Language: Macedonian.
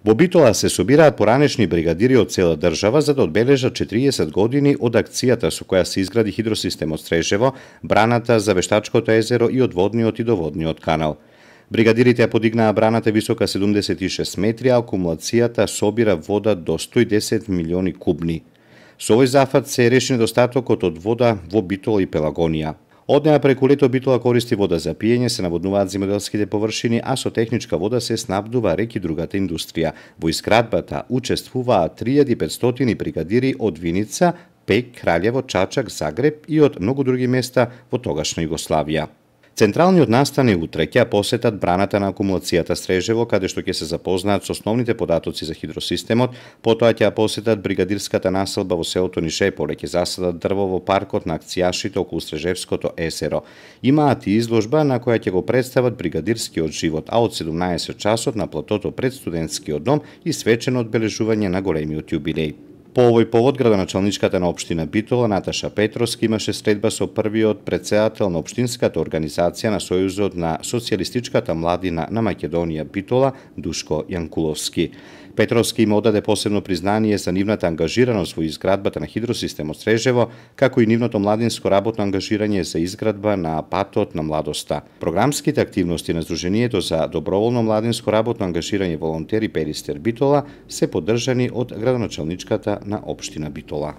Во Битола се собираат поранешни бригадири од цела држава за да одбележат 40 години од акцијата со која се изгради хидросистемот Стрежево, браната за Вештачкото езеро и од водниот и доводниот канал. Бригадирите ја подигнаа браната висока 76 метри, а акумулацијата собира вода до 110 милиони кубни. Со овој зафат се реши недостатокот од вода во Битола и Пелагонија. Од неа преку лето битола користи вода за пиење, се наводнуваат земјоделските површини, а со техничка вода се снабдува реки другата индустрија. Во искрадбата учествуваат 3500 бригадири од Виница, Пек, Кралјево, Чачак, Загреб и од многу други места во тогашна Југославија. Централниот настани утре ќе посетат браната на акумулацијата Стрежево, каде што ќе се запознаат со основните податоци за хидросистемот, потоа ќе посетат бригадирската населба во селото Нишеполе, ќе засадат дрво во паркот на акцијашите околу Стрежевското есеро. Имаат и изложба на која ќе го представат бригадирскиот живот, а од 17 часот на платото пред студентскиот дом и свечено одбележување на големиот јубилеј. По овој повод градоначалничката на општина Битола Наташа Петровски имаше средба со првиот претседател на општинската организација на Сојузот на социјалистичката младина на Македонија Битола Душко Јанкуловски. Петровски им одаде посебно признание за нивната ангажираност во изградбата на хидросистемот Срежево, како и нивното младинско работно ангажирање за изградба на патот на младоста. Програмските активности на Сдруженијето за доброволно младинско работно ангажирање волонтери Перистер Битола се поддржани од градоначалничката на општина Битола.